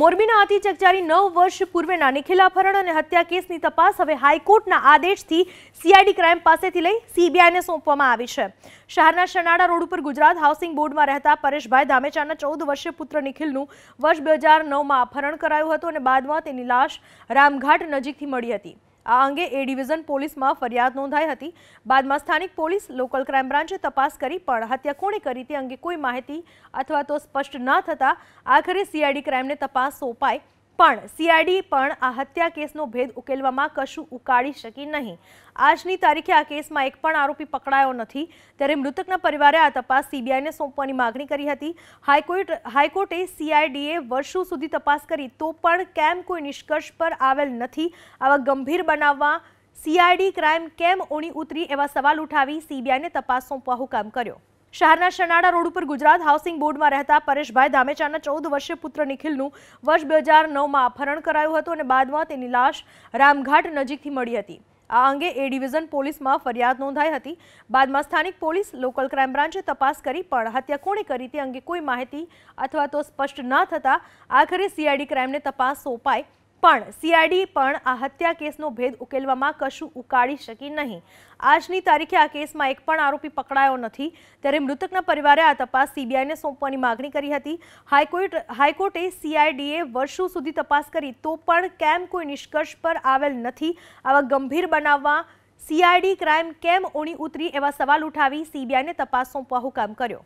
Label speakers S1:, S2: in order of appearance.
S1: મોરબીના અતિ ચકચારી નવ વર્ષ પૂર્વેના નિખિલા ફરણ અને હત્યા કેસની તપાસ હવે હાઈકોર્ટના આદેશથી સીઆઈડી ક્રાઇમ પાસેથી લઈ સીબીઆઈને સોંપવામાં આવી છે શહેરના શનાડા રોડ ઉપર ગુજરાત હાઉસિંગ બોર્ડમાં રહેતા પરેશભાઈ ધામેચાના ચૌદ વર્ષીય પુત્ર નિખિલનું વર્ષ બે હજાર નવમાં અપહરણ કરાયું હતું અને બાદમાં તેની લાશ રામઘાટ નજીકથી મળી હતી आगे ए डिवीजन पुलिस में फरियाद નોંધાઈ હતી બાદમાં સ્થાનિક પોલીસ લોકલ ક્રાઈમ બ્રાન્ચે તપાસ કરી પણ હત્યા કોણે કરી તે અંગે કોઈ માહિતી अथवा તો સ્પષ્ટ ન થતા આખરે સીઆઈડી ક્રાઈમને તપાસ સોંપાય પણ સીઆઈડી પણ આ હત્યા કેસનો ભેદ ઉકેલવામાં કશું ઉકાડી શકી નહીં આજની તારીખે આ કેસમાં એક પણ આરોપી પકડાયો નથી ત્યારે મૃતકના પરિવારે આ તપાસ સીબીઆઈને સોંપવાની માંગણી કરી હતી હાઈકોર્ટ હાઈકોર્ટે સીઆઈડીએ વર્ષો સુધી તપાસ કરી તો પણ કેમ કોઈ નિષ્કર્ષ પર આવેલ નથી આવા ગંભીર બનાવમાં સીઆઈડી ક્રાઈમ કેમ ઓણી ઉતરી એવા સવાલ ઉઠાવી સીબીઆઈને તપાસ સોંપવા હું કામ કર્યું શહરના શનાડા રોડ ઉપર ગુજરાત હાઉસિંગ બોર્ડમાં રહેતા પરેશભાઈ દામેચાના 14 વર્ષે પુત્ર નિખિલનું વર્ષ 2009 માં અપહરણ કરાયું હતું અને બાદમાં તેની લાશ રામઘાટ નજીકથી મળી હતી આ અંગે એ ડિવિઝન પોલીસમાં ફરિયાદ નોંધાઈ હતી બાદમાં સ્થાનિક પોલીસ લોકલ ક્રાઈમ બ્રાન્ચે તપાસ કરી પણ હત્યા કોણે કરી તે અંગે કોઈ માહિતી अथवा તો સ્પષ્ટ ન થતા આખરે સીઆઈડી ક્રાઈમે તપાસ સોંપાઈ પણ સીઆઈડી પણ આ હત્યા કેસનો ભેદ ઉકેલવામાં કશું ઉકાડી શકી નહીં આજની તારીખે આ કેસમાં એક પણ આરોપી પકડાયો નથી ત્યારે મૃતકના પરિવારે આ તપાસ સીબીઆઈને સોંપવાની માંગણી કરી હતી હાઈકોર્ટ હાઈકોર્ટે સીઆઈડીએ વર્ષો સુધી તપાસ કરી તો પણ કેમ કોઈ નિષ્કર્ષ પર આવેલ નથી આવા ગંભીર બનાવમાં સીઆઈડી ક્રાઈમ કેમ ઓણી ઉતરી એવા સવાલ ઉઠાવી સીબીઆઈને તપાસ સોંપવા હું કામ કર્યો